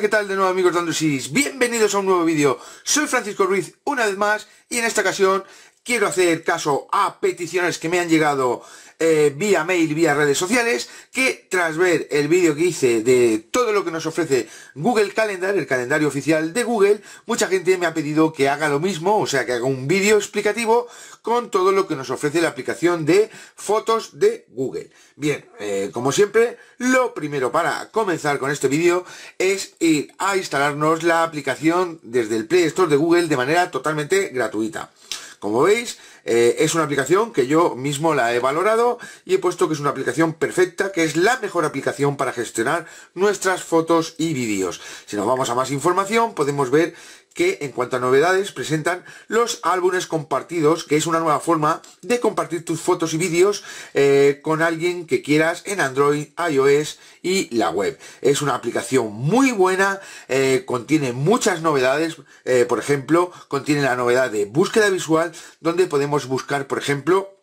¿qué tal de nuevo amigos de Bienvenidos a un nuevo vídeo. Soy Francisco Ruiz una vez más y en esta ocasión quiero hacer caso a peticiones que me han llegado eh, vía mail, vía redes sociales, que tras ver el vídeo que hice de todo lo que nos ofrece Google Calendar, el calendario oficial de Google, mucha gente me ha pedido que haga lo mismo, o sea, que haga un vídeo explicativo con todo lo que nos ofrece la aplicación de fotos de Google. Bien, eh, como siempre, lo primero para comenzar con este vídeo es ir a instalarnos la aplicación desde el Play Store de Google de manera totalmente gratuita. Como veis, eh, es una aplicación que yo mismo la he valorado y he puesto que es una aplicación perfecta, que es la mejor aplicación para gestionar nuestras fotos y vídeos. Si nos vamos a más información, podemos ver que en cuanto a novedades presentan los álbumes compartidos, que es una nueva forma de compartir tus fotos y vídeos eh, con alguien que quieras en Android, iOS y la web. Es una aplicación muy buena, eh, contiene muchas novedades, eh, por ejemplo, contiene la novedad de búsqueda visual, donde podemos buscar, por ejemplo,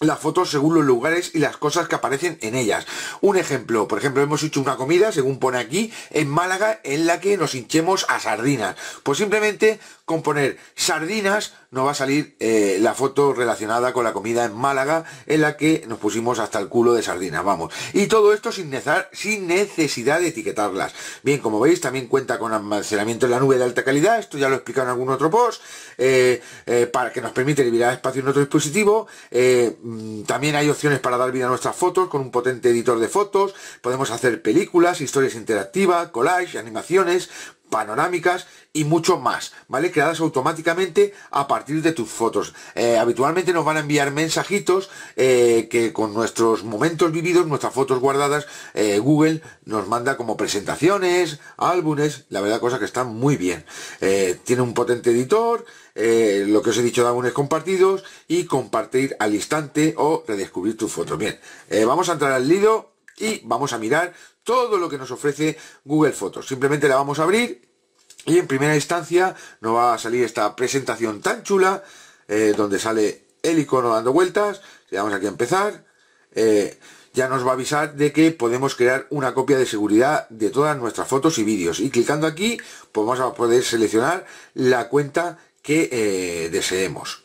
las fotos según los lugares y las cosas que aparecen en ellas. Un ejemplo, por ejemplo, hemos hecho una comida, según pone aquí, en Málaga, en la que nos hinchemos a sardinas. Pues simplemente con poner sardinas nos va a salir eh, la foto relacionada con la comida en Málaga en la que nos pusimos hasta el culo de sardinas, vamos. Y todo esto sin, necesidad de etiquetarlas. Bien, como veis también cuenta con almacenamiento en la nube de alta calidad, esto ya lo he explicado en algún otro post, eh, eh, para que nos permite liberar espacio en otro dispositivo. Mm, también hay opciones para dar vida a nuestras fotos con un potente editor de fotos, podemos hacer películas, historias interactivas, collages, animaciones, panorámicas y mucho más, ¿vale? Creadas automáticamente a partir de tus fotos. Eh, habitualmente nos van a enviar mensajitos eh, que con nuestros momentos vividos, nuestras fotos guardadas, eh, Google nos manda como presentaciones, álbumes, la verdad cosa que están muy bien. tiene un potente editor, lo que os he dicho de álbumes compartidos y compartir al instante o redescubrir tus fotos. Bien, vamos a entrar al lido y vamos a mirar todo lo que nos ofrece Google Fotos. Simplemente la vamos a abrir y en primera instancia nos va a salir esta presentación tan chula eh, donde sale el icono dando vueltas. Le damos aquí a empezar. Eh, ya nos va a avisar de que podemos crear una copia de seguridad de todas nuestras fotos y vídeos. Y clicando aquí, pues vamos a poder seleccionar la cuenta que eh, deseemos.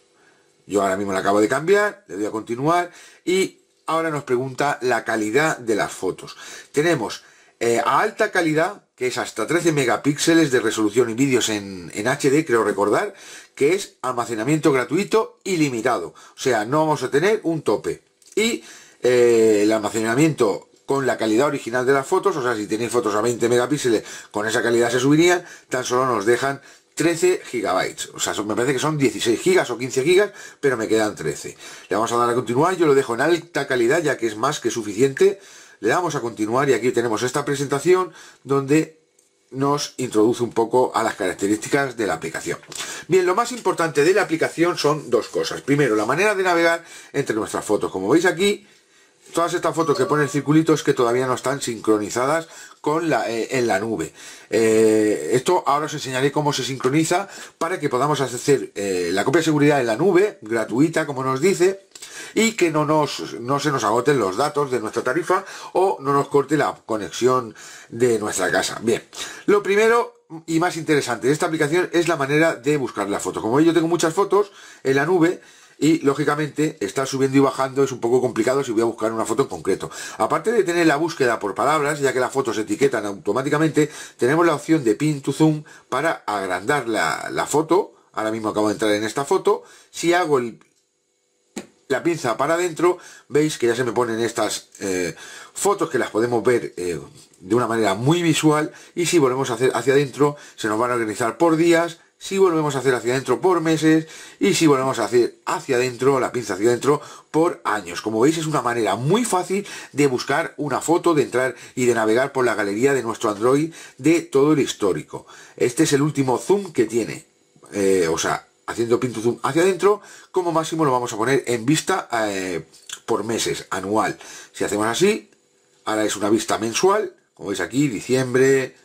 Yo ahora mismo la acabo de cambiar, le doy a continuar y ahora nos pregunta la calidad de las fotos. Tenemos eh, a alta calidad, que es hasta 13 megapíxeles de resolución y vídeos en, HD, creo recordar, que es almacenamiento gratuito ilimitado. O sea, no vamos a tener un tope. Y eh, el almacenamiento con la calidad original de las fotos, o sea, si tenéis fotos a 20 megapíxeles, con esa calidad se subirían, tan solo nos dejan 13 gigabytes. O sea, me parece que son 16 gigas o 15 gigas, pero me quedan 13. Le vamos a dar a continuar, yo lo dejo en alta calidad ya que es más que suficiente. Le damos a continuar y aquí tenemos esta presentación donde nos introduce un poco a las características de la aplicación. Bien, lo más importante de la aplicación son dos cosas. Primero, la manera de navegar entre nuestras fotos. Como veis aquí, todas estas fotos que pone el circulito es que todavía no están sincronizadas con la, eh, en la nube. Eh, esto ahora os enseñaré cómo se sincroniza para que podamos hacer eh, la copia de seguridad en la nube, gratuita como nos dice, y que no, nos, no se nos agoten los datos de nuestra tarifa o no nos corte la conexión de nuestra casa. Bien, lo primero y más interesante de esta aplicación es la manera de buscar la foto. Como yo tengo muchas fotos en la nube, y lógicamente estar subiendo y bajando es un poco complicado si voy a buscar una foto en concreto. Aparte de tener la búsqueda por palabras, ya que las fotos se etiquetan automáticamente, tenemos la opción de pin to zoom para agrandar la, foto. Ahora mismo acabo de entrar en esta foto. Si hago la pinza para adentro, veis que ya se me ponen estas eh, fotos que las podemos ver eh, de una manera muy visual y si volvemos a hacer hacia adentro se nos van a organizar por días si volvemos a hacer hacia adentro por meses y si volvemos a hacer hacia adentro, la pinza hacia adentro por años. Como veis es una manera muy fácil de buscar una foto, de entrar y de navegar por la galería de nuestro Android de todo el histórico. Este es el último zoom que tiene, eh, o sea, haciendo pinto zoom hacia adentro, como máximo lo vamos a poner en vista eh, por meses, anual. Si hacemos así, ahora es una vista mensual, como veis aquí, diciembre,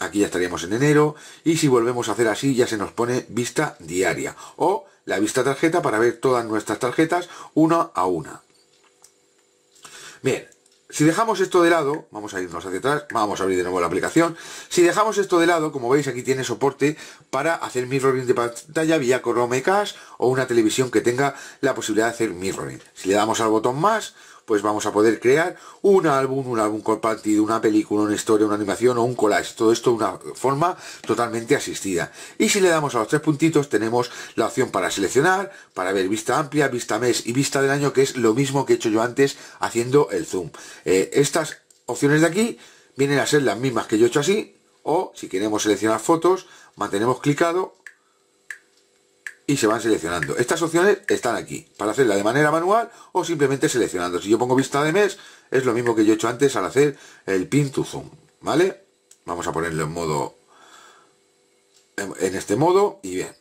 aquí ya estaríamos en enero y si volvemos a hacer así ya se nos pone vista diaria o la vista tarjeta para ver todas nuestras tarjetas una a una bien si dejamos esto de lado, vamos a irnos hacia atrás, vamos a abrir de nuevo la aplicación. Si dejamos esto de lado, como veis aquí tiene soporte para hacer mirroring de pantalla vía Chromecast o una televisión que tenga la posibilidad de hacer mirroring. Si le damos al botón más, pues vamos a poder crear un álbum, un álbum compartido, una película, una historia, una animación o un collage. Todo esto de una forma totalmente asistida. Y si le damos a los tres puntitos, tenemos la opción para seleccionar, para ver vista amplia, vista mes y vista del año, que es lo mismo que he hecho yo antes haciendo el zoom. Eh, estas opciones de aquí vienen a ser las mismas que yo he hecho así, o si queremos seleccionar fotos, mantenemos clicado y se van seleccionando. Estas opciones están aquí, para hacerla de manera manual o simplemente seleccionando. Si yo pongo vista de mes, es lo mismo que yo he hecho antes al hacer el pin to zoom, ¿vale? Vamos a ponerlo en modo en este modo y bien.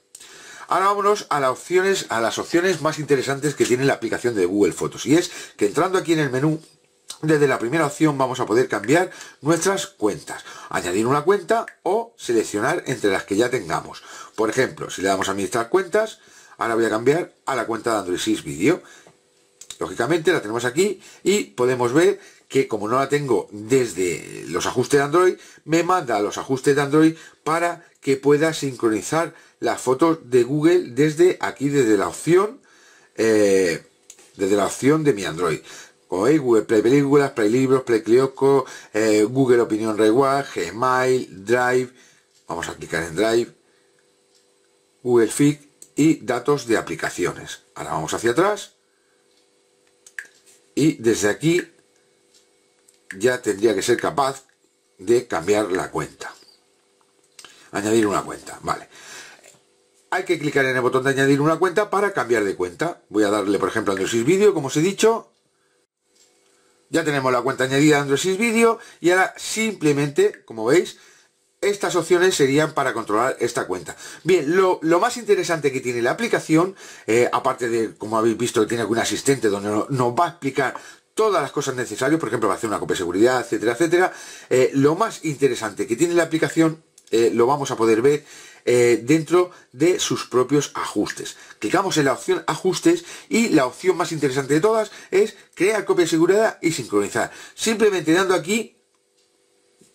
Ahora vámonos a las opciones, a las opciones más interesantes que tiene la aplicación de Google Fotos y es que entrando aquí en el menú desde la primera opción vamos a poder cambiar nuestras cuentas, añadir una cuenta o seleccionar entre las que ya tengamos. Por ejemplo, si le damos a administrar cuentas, ahora voy a cambiar a la cuenta de Android 6 Video. Lógicamente la tenemos aquí y podemos ver que como no la tengo desde los ajustes de Android, me manda a los ajustes de Android para que pueda sincronizar las fotos de Google desde aquí, desde la opción... Eh, desde la opción de mi Android. Google Play Películas, Play Libros, Play Clioco, eh, Google Opinión Reward, Gmail, Drive, vamos a clicar en Drive, Google Fit y datos de aplicaciones. Ahora vamos hacia atrás y desde aquí ya tendría que ser capaz de cambiar la cuenta. Añadir una cuenta, vale. Hay que clicar en el botón de añadir una cuenta para cambiar de cuenta. Voy a darle, por ejemplo, a Video, como os he dicho, ya tenemos la cuenta añadida Android 6 Video y ahora simplemente, como veis, estas opciones serían para controlar esta cuenta. Bien, lo, más interesante que tiene la aplicación, eh, aparte de, como habéis visto, que tiene algún asistente donde nos va a explicar todas las cosas necesarias, por ejemplo, va a hacer una copia de seguridad, etcétera, etcétera, eh, lo más interesante que tiene la aplicación eh, lo vamos a poder ver eh, dentro de sus propios ajustes. Clicamos en la opción ajustes y la opción más interesante de todas es crear copia seguridad y sincronizar. Simplemente dando aquí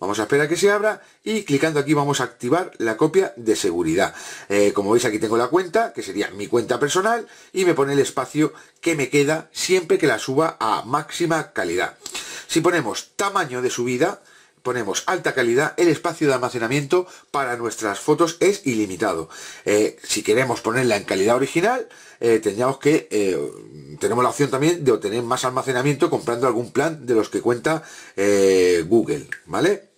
Vamos a esperar que se abra y clicando aquí vamos a activar la copia de seguridad. Eh, como veis aquí tengo la cuenta, que sería mi cuenta personal, y me pone el espacio que me queda siempre que la suba a máxima calidad. Si ponemos tamaño de subida, ponemos alta calidad, el espacio de almacenamiento para nuestras fotos es ilimitado. Eh, si queremos ponerla en calidad original, eh, que eh, tenemos la opción también de obtener más almacenamiento comprando algún plan de los que cuenta eh, Google, ¿vale?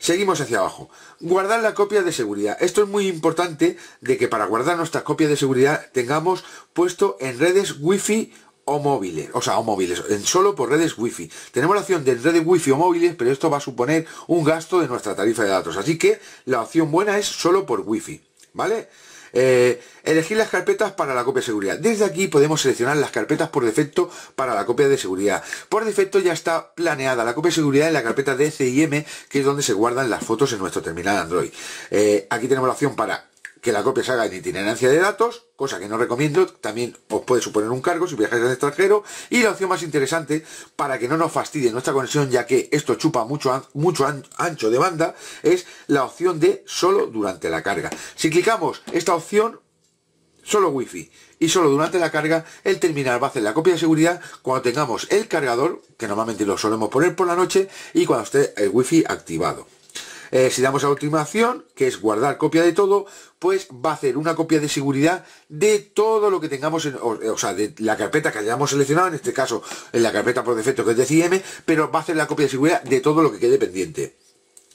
Seguimos hacia abajo. Guardar la copia de seguridad. Esto es muy importante de que para guardar nuestra copia de seguridad tengamos puesto en redes wifi o móviles, o sea, o móviles, en solo por redes wifi. Tenemos la opción de redes wifi o móviles, pero esto va a suponer un gasto de nuestra tarifa de datos. Así que la opción buena es solo por wifi, ¿vale? Eh, elegir las carpetas para la copia de seguridad. Desde aquí podemos seleccionar las carpetas por defecto para la copia de seguridad. Por defecto ya está planeada la copia de seguridad en la carpeta DCIM, que es donde se guardan las fotos en nuestro terminal Android. Eh, aquí tenemos la opción para la copia se haga en itinerancia de datos, cosa que no recomiendo, también os puede suponer un cargo si viajáis al extranjero, y la opción más interesante para que no nos fastidie nuestra conexión, ya que esto chupa mucho, mucho ancho de banda, es la opción de solo durante la carga. Si clicamos esta opción, solo wifi y solo durante la carga el terminal va a hacer la copia de seguridad cuando tengamos el cargador que normalmente lo solemos poner por la noche y cuando esté el wifi activado eh, si damos a la última acción, que es guardar copia de todo, pues va a hacer una copia de seguridad de todo lo que tengamos, en, o, eh, sea, de la carpeta que hayamos seleccionado, en este caso en la carpeta por defecto que es de CIM, pero va a hacer la copia de seguridad de todo lo que quede pendiente.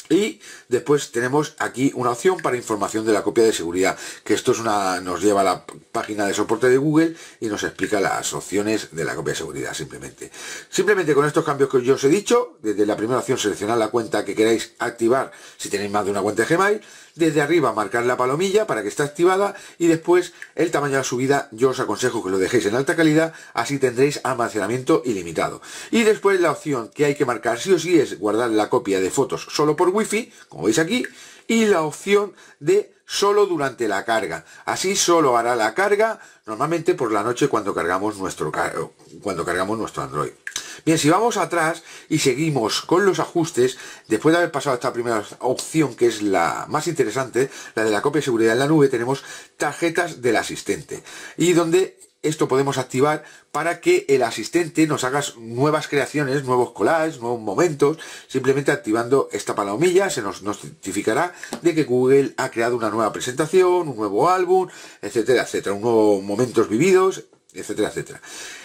Y después tenemos aquí una opción para información de la copia de seguridad, que esto es una nos lleva a la página de soporte de Google y nos explica las opciones de la copia de seguridad simplemente. Simplemente con estos cambios que yo os he dicho, desde la primera opción seleccionar la cuenta que queráis activar si tenéis más de una cuenta de Gmail, desde arriba marcar la palomilla para que esté activada y después el tamaño de la subida yo os aconsejo que lo dejéis en alta calidad, así tendréis almacenamiento ilimitado. Y después la opción que hay que marcar sí o sí es guardar la copia de fotos solo por wifi, como veis aquí, y la opción de solo durante la carga. Así solo hará la carga normalmente por la noche cuando cargamos nuestro, eh, cuando cargamos nuestro Android. Bien, si vamos atrás y seguimos con los ajustes, después de haber pasado esta primera opción, que es la más interesante, la de la copia de seguridad en la nube, tenemos tarjetas del asistente. Y donde esto podemos activar para que el asistente nos haga nuevas creaciones, nuevos collages, nuevos momentos, simplemente activando esta palomilla se nos notificará de que Google ha creado una nueva presentación, un nuevo álbum, etcétera, etcétera, un nuevo momentos vividos, etcétera, etcétera.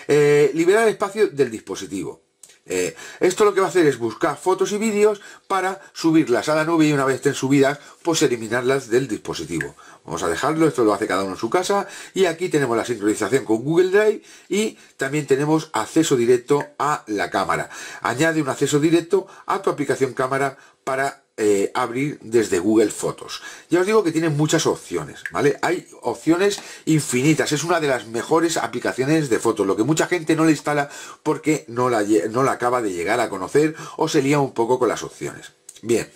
Eh, liberar espacio del dispositivo. Eh, esto lo que va a hacer es buscar fotos y vídeos para subirlas a la nube y una vez estén subidas, pues eliminarlas del dispositivo. Vamos a dejarlo, esto lo hace cada uno en su casa y aquí tenemos la sincronización con Google Drive y también tenemos acceso directo a la cámara. Añade un acceso directo a tu aplicación cámara para eh, abrir desde Google Fotos. Ya os digo que tiene muchas opciones, ¿vale? Hay opciones infinitas, es una de las mejores aplicaciones de fotos, lo que mucha gente no le instala porque no la, no la acaba de llegar a conocer o se lía un poco con las opciones. Bien,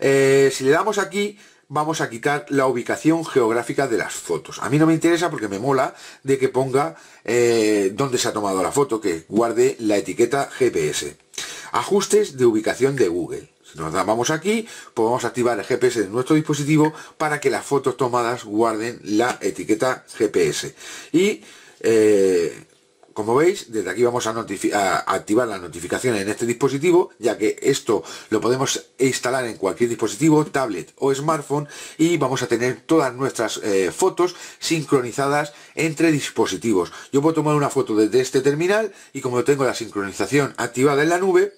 eh, si le damos aquí, vamos a quitar la ubicación geográfica de las fotos. A mí no me interesa porque me mola de que ponga eh, dónde se ha tomado la foto, que guarde la etiqueta GPS. Ajustes de ubicación de Google. Si nos vamos aquí, podemos pues activar el GPS de nuestro dispositivo para que las fotos tomadas guarden la etiqueta GPS. Y eh, como veis, desde aquí vamos a, activar las notificaciones en este dispositivo, ya que esto lo podemos instalar en cualquier dispositivo, tablet o smartphone, y vamos a tener todas nuestras eh, fotos sincronizadas entre dispositivos. Yo puedo tomar una foto desde este terminal y como tengo la sincronización activada en la nube,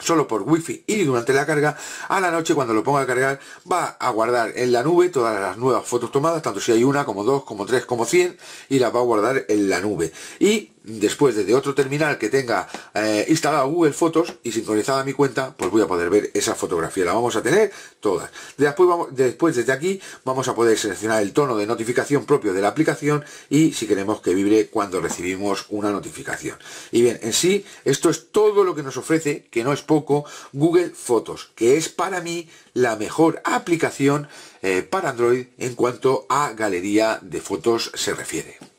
solo por wifi y durante la carga a la noche cuando lo ponga a cargar va a guardar en la nube todas las nuevas fotos tomadas tanto si hay una como dos como tres como cien y las va a guardar en la nube y después desde otro terminal que tenga eh, instalado Google Fotos y sincronizada mi cuenta, pues voy a poder ver esa fotografía. La vamos a tener todas. Después, después desde aquí vamos a poder seleccionar el tono de notificación propio de la aplicación y si queremos que vibre cuando recibimos una notificación. Y bien, en sí, esto es todo lo que nos ofrece, que no es poco, Google Fotos, que es para mí la mejor aplicación eh, para Android en cuanto a galería de fotos se refiere.